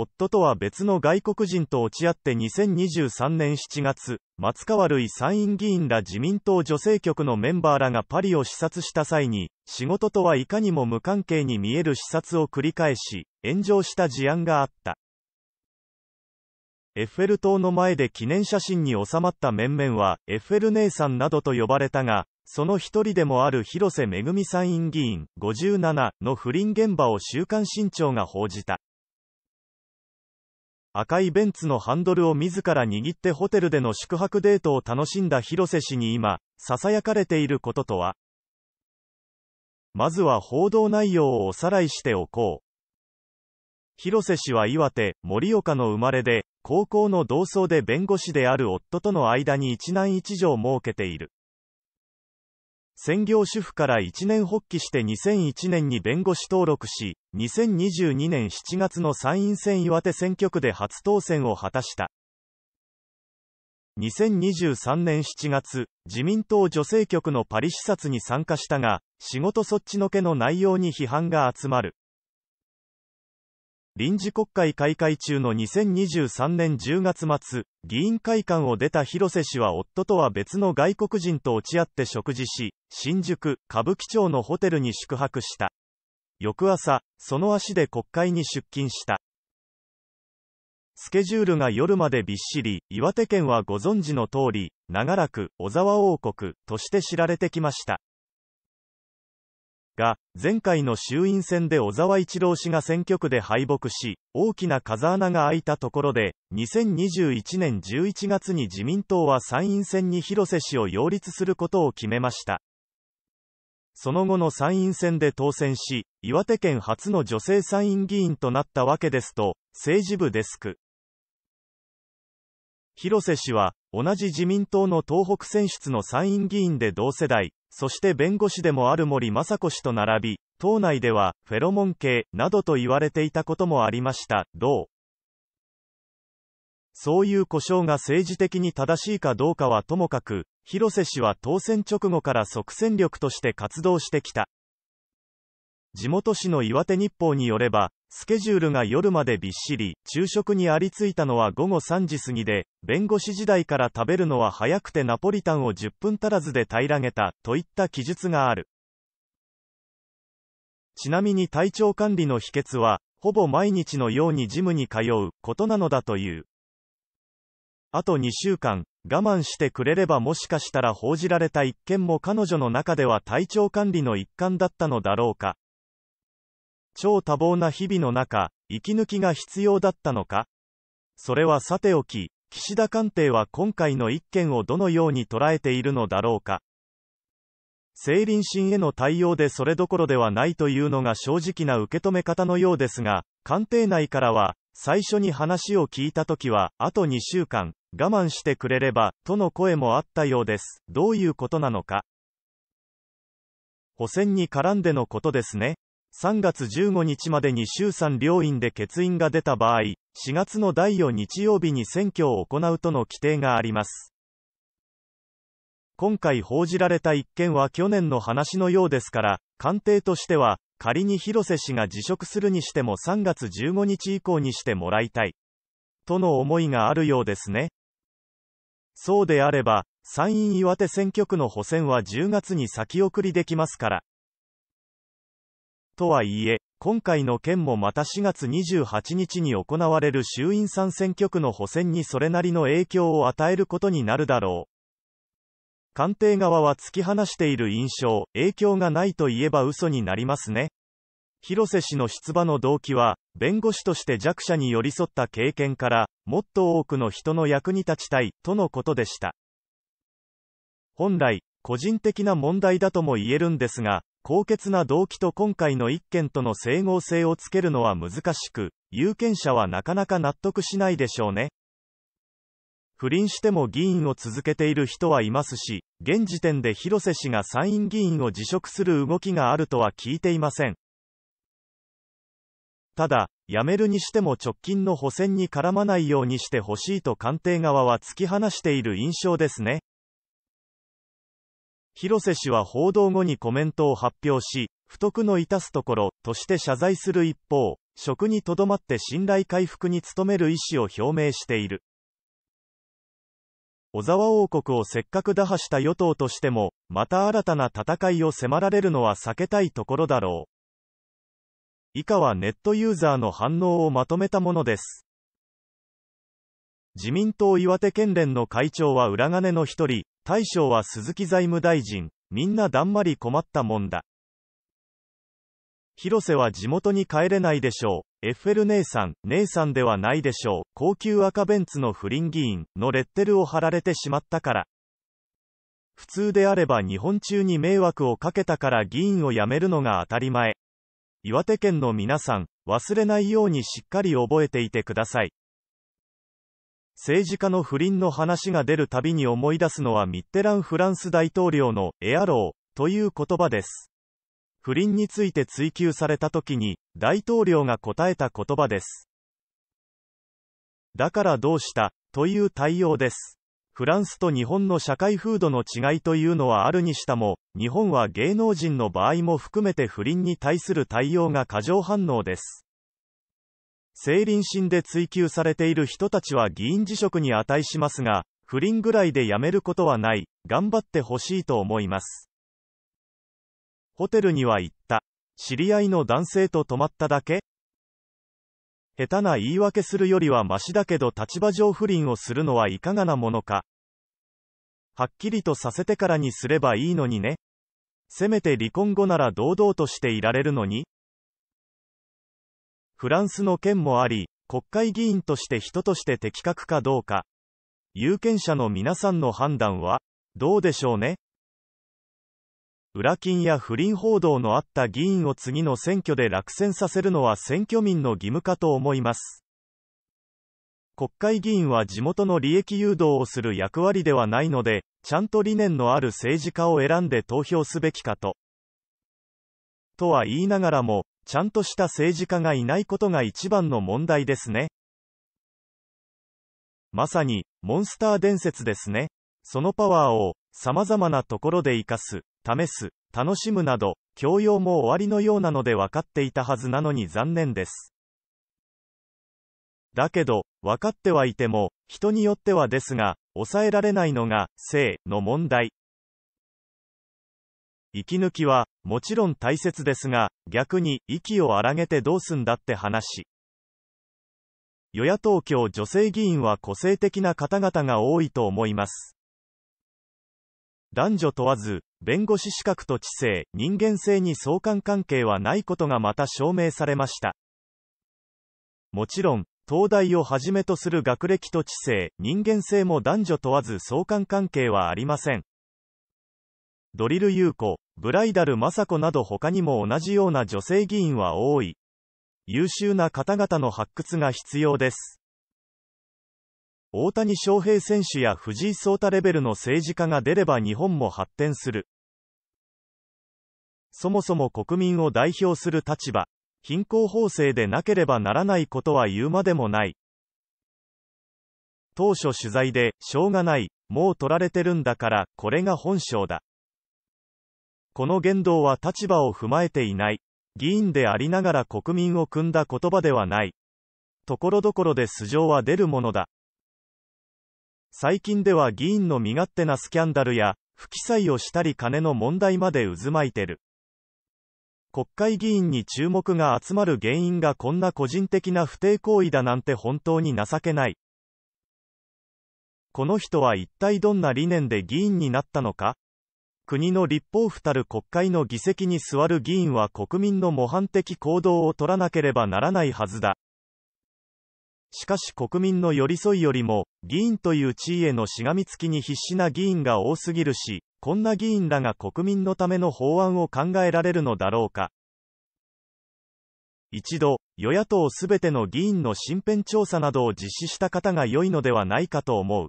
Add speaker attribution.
Speaker 1: 夫とは別の外国人と落ち合って2023年7月、松川るい参院議員ら自民党女性局のメンバーらがパリを視察した際に、仕事とはいかにも無関係に見える視察を繰り返し、炎上した事案があった。エッフェル塔の前で記念写真に収まった面々は、エッフェル姉さんなどと呼ばれたが、その一人でもある広瀬めぐみ参院議員57の不倫現場を週刊新潮が報じた。赤いベンツのハンドルを自ら握ってホテルでの宿泊デートを楽しんだ広瀬氏に今、囁かれていることとはまずは報道内容をおさらいしておこう。広瀬氏は岩手、盛岡の生まれで、高校の同窓で弁護士である夫との間に一男一女を設けている。専業主婦から一年発起して2001年に弁護士登録し、2022年7月の参院選岩手選挙区で初当選を果たした。2023年7月、自民党女性局のパリ視察に参加したが、仕事そっちのけの内容に批判が集まる。臨時国会開会中の2023年10月末、議員会館を出た広瀬氏は夫とは別の外国人と落ち合って食事し、新宿、歌舞伎町のホテルに宿泊した。翌朝、その足で国会に出勤した。スケジュールが夜までびっしり、岩手県はご存知の通り、長らく、小沢王国、として知られてきました。が、前回の衆院選で小沢一郎氏が選挙区で敗北し、大きな風穴が開いたところで、2021年11月に自民党は参院選に広瀬氏を擁立することを決めました。その後の参院選で当選し、岩手県初の女性参院議員となったわけですと、政治部デスク。広瀬氏は、同じ自民党の東北選出の参院議員で同世代、そして弁護士でもある森雅子氏と並び、党内では、フェロモン系、などと言われていたこともありました。どうそういう故障が政治的に正しいかどうかはともかく、広瀬氏は当選直後から即戦力として活動してきた。地元紙の岩手日報によれば、スケジュールが夜までびっしり、昼食にありついたのは午後3時過ぎで、弁護士時代から食べるのは早くてナポリタンを10分足らずで平らげた、といった記述がある。ちなみに体調管理の秘訣は、ほぼ毎日のようにジムに通うことなのだという。あと2週間、我慢してくれればもしかしたら報じられた一件も彼女の中では体調管理の一環だったのだろうか。超多忙な日々の中、息抜きが必要だったのかそれはさておき、岸田官邸は今回の一件をどのように捉えているのだろうか。政林審への対応でそれどころではないというのが正直な受け止め方のようですが、官邸内からは、最初に話を聞いたときは、あと2週間、我慢してくれれば、との声もあったようです。どういうことなのか。補選に絡んでのことですね。3月15日までに衆参両院で欠員が出た場合、4月の第4日曜日に選挙を行うとの規定があります。今回報じられた一件は去年の話のようですから、官邸としては、仮に広瀬氏が辞職するにしても3月15日以降にしてもらいたい。との思いがあるようですね。そうであれば、参院岩手選挙区の補選は10月に先送りできますから。とはいえ、今回の件もまた4月28日に行われる衆院参選挙区の補選にそれなりの影響を与えることになるだろう。官邸側は突き放している印象、影響がないと言えば嘘になりますね。広瀬氏の出馬の動機は、弁護士として弱者に寄り添った経験から、もっと多くの人の役に立ちたい、とのことでした。本来、個人的な問題だとも言えるんですが、高潔な動機と今回の一件との整合性をつけるのは難しく、有権者はなかなか納得しないでしょうね。不倫しても議員を続けている人はいますし、現時点で広瀬氏が参院議員を辞職する動きがあるとは聞いていません。ただ、辞めるにしても直近の補選に絡まないようにしてほしいと官邸側は突き放している印象ですね。広瀬氏は報道後にコメントを発表し、不徳の致すところとして謝罪する一方、職にとどまって信頼回復に努める意思を表明している。小沢王国をせっかく打破した与党としても、また新たな戦いを迫られるのは避けたいところだろう。以下はネットユーザーの反応をまとめたものです。自民党岩手県連の会長は裏金の一人、大将は鈴木財務大臣、みんなだんまり困ったもんだ。広瀬は地元に帰れないでしょう。エッフェル姉さん、姉さんではないでしょう。高級赤ベンツの不倫議員のレッテルを貼られてしまったから。普通であれば日本中に迷惑をかけたから議員を辞めるのが当たり前。岩手県の皆さん、忘れないようにしっかり覚えていてください。政治家の不倫の話が出るたびに思い出すのはミッテランフランス大統領のエアローという言葉です。不倫について追及された時に大統領が答えた言葉です。だからどうしたという対応です。フランスと日本の社会風土の違いというのはあるにしても、日本は芸能人の場合も含めて不倫に対する対応が過剰反応です。政倫審で追及されている人たちは議員辞職に値しますが、不倫ぐらいでやめることはない、頑張ってほしいと思います。ホテルには行った。知り合いの男性と泊まっただけ下手な言い訳するよりはマシだけど立場上不倫をするのはいかがなものか。はっきりとさせてからにすればいいのにね。せめて離婚後なら堂々としていられるのに。フランスの件もあり、国会議員として人として的確かどうか、有権者の皆さんの判断は、どうでしょうね。裏金や不倫報道のあった議員を次の選挙で落選させるのは選挙民の義務かと思います。国会議員は地元の利益誘導をする役割ではないので、ちゃんと理念のある政治家を選んで投票すべきかと。とは言いながらも、ちゃんとした政治家がいないことが一番の問題ですね。まさに、モンスター伝説ですね。そのパワーを、様々なところで活かす、試す、楽しむなど、教養も終わりのようなので分かっていたはずなのに残念です。だけど、分かってはいても、人によってはですが、抑えられないのが、性の問題息抜きは、もちろん大切ですが、逆に、息を荒げてどうすんだって話。与野党協女性議員は個性的な方々が多いと思います。男女問わず、弁護士資格と知性、人間性に相関関係はないことがまた証明されました。もちろん、東大をはじめとする学歴と知性、人間性も男女問わず相関関係はありません。ドリル優子、ブライダル雅子など他にも同じような女性議員は多い。優秀な方々の発掘が必要です。大谷翔平選手や藤井聡太レベルの政治家が出れば日本も発展する。そもそも国民を代表する立場、貧困法制でなければならないことは言うまでもない。当初取材で、しょうがない、もう取られてるんだから、これが本性だ。この言動は立場を踏まえていない。議員でありながら国民を組んだ言葉ではない。ところどころで素性は出るものだ。最近では議員の身勝手なスキャンダルや、不記載をしたり金の問題まで渦巻いてる。国会議員に注目が集まる原因がこんな個人的な不貞行為だなんて本当に情けない。この人は一体どんな理念で議員になったのか国の立法府たる国会の議席に座る議員は国民の模範的行動を取らなければならないはずだ。しかし国民の寄り添いよりも、議員という地位へのしがみつきに必死な議員が多すぎるし、こんな議員らが国民のための法案を考えられるのだろうか。一度、与野党すべての議員の身辺調査などを実施した方が良いのではないかと思う。